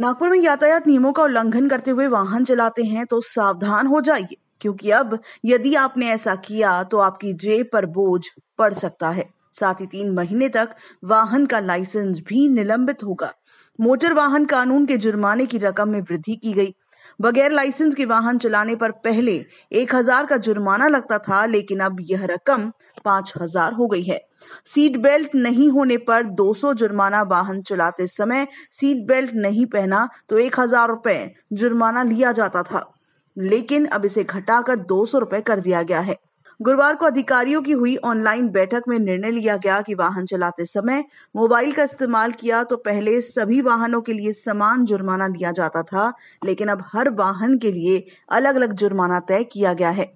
नागपुर में यातायात नियमों का उल्लंघन करते हुए वाहन चलाते हैं तो सावधान हो जाइए क्योंकि अब यदि आपने ऐसा किया तो आपकी जेब पर बोझ पड़ सकता है साथ ही तीन महीने तक वाहन का लाइसेंस भी निलंबित होगा मोटर वाहन कानून के जुर्माने की रकम में वृद्धि की गई बगैर लाइसेंस के वाहन चलाने पर पहले एक हजार का जुर्माना लगता था लेकिन अब यह रकम पांच हजार हो गई है सीट बेल्ट नहीं होने पर 200 जुर्माना वाहन चलाते समय सीट बेल्ट नहीं पहना तो एक हजार रुपए जुर्माना लिया जाता था लेकिन अब इसे घटाकर दो सौ रुपए कर दिया गया है गुरुवार को अधिकारियों की हुई ऑनलाइन बैठक में निर्णय लिया गया कि वाहन चलाते समय मोबाइल का इस्तेमाल किया तो पहले सभी वाहनों के लिए समान जुर्माना लिया जाता था लेकिन अब हर वाहन के लिए अलग अलग जुर्माना तय किया गया है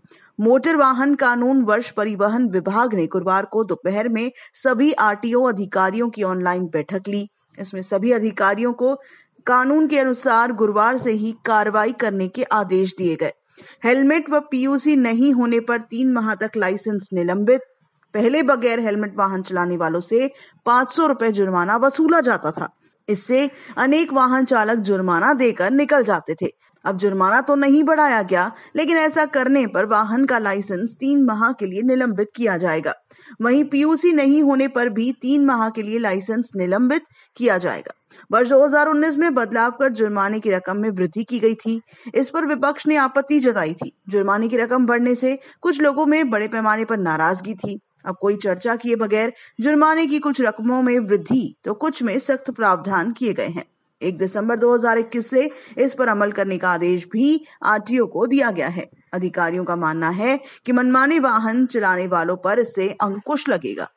मोटर वाहन कानून वर्ष परिवहन विभाग ने गुरुवार को दोपहर में सभी आरटीओ अधिकारियों की ऑनलाइन बैठक ली इसमें सभी अधिकारियों को कानून के अनुसार गुरुवार से ही कार्रवाई करने के आदेश दिए गए हेलमेट व पीयूसी नहीं होने पर तीन माह तक लाइसेंस निलंबित पहले बगैर हेलमेट वाहन चलाने वालों से पांच सौ रुपए जुर्माना वसूला जाता था इससे अनेक वाहन चालक जुर्माना देकर निकल जाते थे अब जुर्माना तो नहीं बढ़ाया गया लेकिन ऐसा करने पर वाहन का लाइसेंस तीन माह के लिए निलंबित किया जाएगा वहीं पीयूसी नहीं होने पर भी तीन माह के लिए लाइसेंस निलंबित किया जाएगा वर्ष 2019 में बदलाव कर जुर्माने की रकम में वृद्धि की गई थी इस पर विपक्ष ने आपत्ति जताई थी जुर्माने की रकम बढ़ने से कुछ लोगों में बड़े पैमाने पर नाराजगी थी अब कोई चर्चा किए बगैर जुर्माने की कुछ रकमों में वृद्धि तो कुछ में सख्त प्रावधान किए गए हैं एक दिसंबर 2021 से इस पर अमल करने का आदेश भी आरटीओ को दिया गया है अधिकारियों का मानना है कि मनमाने वाहन चलाने वालों पर इससे अंकुश लगेगा